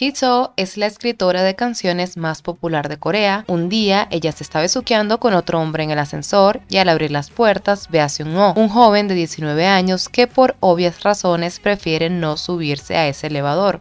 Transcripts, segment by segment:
hee es la escritora de canciones más popular de Corea. Un día, ella se está besuqueando con otro hombre en el ascensor y al abrir las puertas ve a Seung-ho, un joven de 19 años que por obvias razones prefiere no subirse a ese elevador.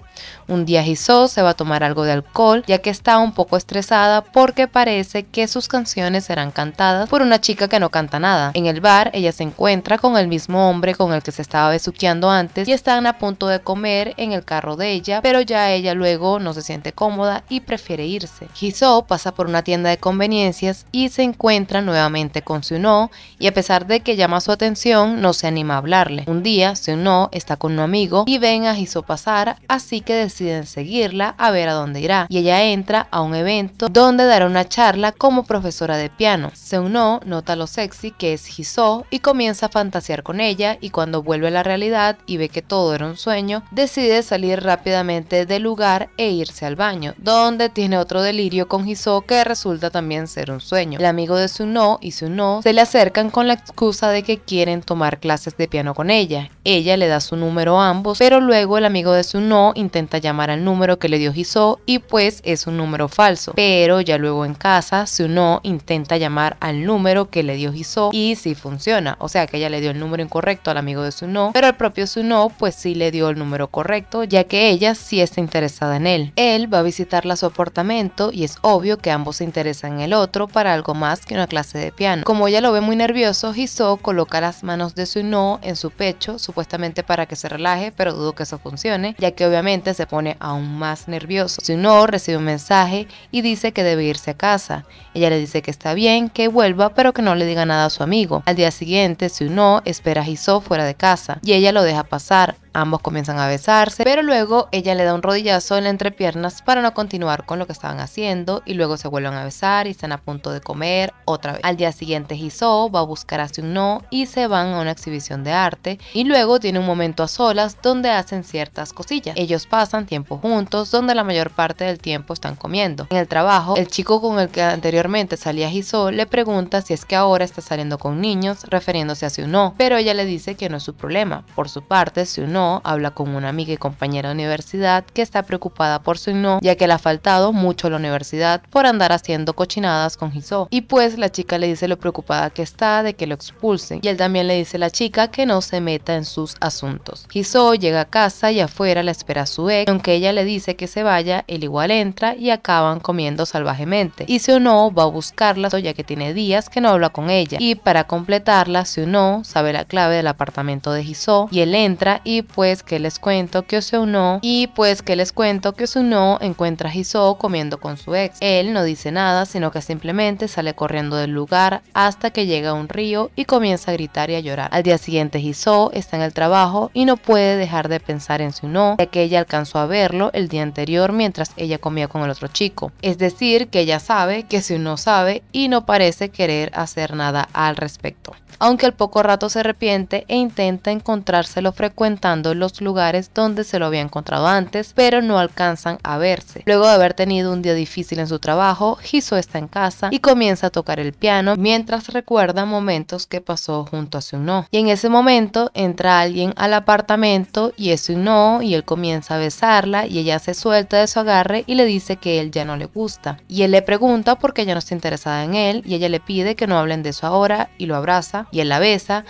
Un día hee se va a tomar algo de alcohol ya que está un poco estresada porque parece que sus canciones serán cantadas por una chica que no canta nada. En el bar, ella se encuentra con el mismo hombre con el que se estaba besuqueando antes y están a punto de comer en el carro de ella, pero ya ella lo luego no se siente cómoda y prefiere irse. Hiso pasa por una tienda de conveniencias y se encuentra nuevamente con Suno y a pesar de que llama su atención no se anima a hablarle. Un día Seunoh está con un amigo y ven a Hiso pasar así que deciden seguirla a ver a dónde irá y ella entra a un evento donde dará una charla como profesora de piano. Seuno nota lo sexy que es Hiso y comienza a fantasear con ella y cuando vuelve a la realidad y ve que todo era un sueño decide salir rápidamente del lugar e irse al baño, donde tiene otro delirio con Hiso que resulta también ser un sueño. El amigo de Suno y Suno se le acercan con la excusa de que quieren tomar clases de piano con ella. Ella le da su número a ambos, pero luego el amigo de Suno intenta llamar al número que le dio Hiso y pues es un número falso. Pero ya luego en casa, Suno intenta llamar al número que le dio Hiso y sí funciona. O sea que ella le dio el número incorrecto al amigo de Suno, pero el propio Suno pues sí le dio el número correcto, ya que ella sí está interesada en él. Él va a visitarla a su apartamento y es obvio que ambos se interesan en el otro para algo más que una clase de piano. Como ella lo ve muy nervioso, Hiso coloca las manos de su no en su pecho, supuestamente para que se relaje, pero dudo que eso funcione, ya que obviamente se pone aún más nervioso. no recibe un mensaje y dice que debe irse a casa. Ella le dice que está bien, que vuelva, pero que no le diga nada a su amigo. Al día siguiente, no espera a Hiso fuera de casa y ella lo deja pasar, Ambos comienzan a besarse, pero luego ella le da un rodillazo en la entrepiernas para no continuar con lo que estaban haciendo y luego se vuelven a besar y están a punto de comer otra vez. Al día siguiente Hiso va a buscar a no y se van a una exhibición de arte y luego tiene un momento a solas donde hacen ciertas cosillas. Ellos pasan tiempo juntos donde la mayor parte del tiempo están comiendo. En el trabajo, el chico con el que anteriormente salía Hiso le pregunta si es que ahora está saliendo con niños refiriéndose a no pero ella le dice que no es su problema. Por su parte, no habla con una amiga y compañera de universidad que está preocupada por su no, ya que le ha faltado mucho la universidad por andar haciendo cochinadas con Hiso. Y pues la chica le dice lo preocupada que está de que lo expulsen. Y él también le dice a la chica que no se meta en sus asuntos. Hiso llega a casa y afuera la espera a su ex, aunque ella le dice que se vaya, él igual entra y acaban comiendo salvajemente. Y no va a buscarla ya que tiene días que no habla con ella. Y para completarla, no sabe la clave del apartamento de Hiso y él entra y pues que les cuento que no y pues que les cuento que no encuentra a Hiso comiendo con su ex. Él no dice nada, sino que simplemente sale corriendo del lugar hasta que llega a un río y comienza a gritar y a llorar. Al día siguiente hiso está en el trabajo y no puede dejar de pensar en no ya que ella alcanzó a verlo el día anterior mientras ella comía con el otro chico. Es decir, que ella sabe que no sabe y no parece querer hacer nada al respecto. Aunque al poco rato se arrepiente e intenta encontrárselo frecuentando los lugares donde se lo había encontrado antes, pero no alcanzan a verse. Luego de haber tenido un día difícil en su trabajo, Hiso está en casa y comienza a tocar el piano mientras recuerda momentos que pasó junto a no Y en ese momento entra alguien al apartamento y es no y él comienza a besarla y ella se suelta de su agarre y le dice que él ya no le gusta. Y él le pregunta por qué ella no está interesada en él y ella le pide que no hablen de eso ahora y lo abraza y él la besa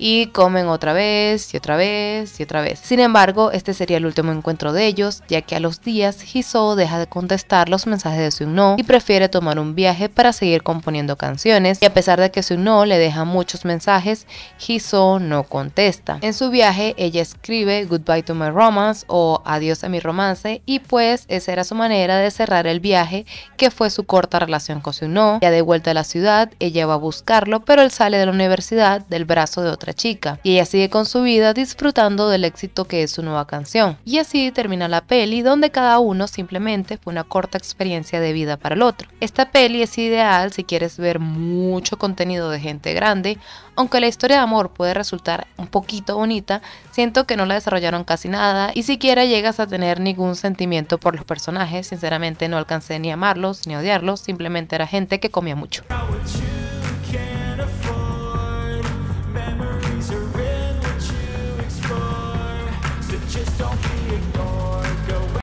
y comen otra vez y otra vez y otra vez. Sin embargo, este sería el último encuentro de ellos, ya que a los días Hiso deja de contestar los mensajes de No y prefiere tomar un viaje para seguir componiendo canciones y a pesar de que No le deja muchos mensajes, Hiso no contesta. En su viaje ella escribe Goodbye to my romance o Adiós a mi romance y pues esa era su manera de cerrar el viaje que fue su corta relación con No. Ya de vuelta a la ciudad, ella va a buscarlo pero él sale de la universidad del brazo de otra chica, y ella sigue con su vida disfrutando del éxito que es su nueva canción. Y así termina la peli donde cada uno simplemente fue una corta experiencia de vida para el otro. Esta peli es ideal si quieres ver mucho contenido de gente grande, aunque la historia de amor puede resultar un poquito bonita, siento que no la desarrollaron casi nada y siquiera llegas a tener ningún sentimiento por los personajes, sinceramente no alcancé ni amarlos ni odiarlos, simplemente era gente que comía mucho.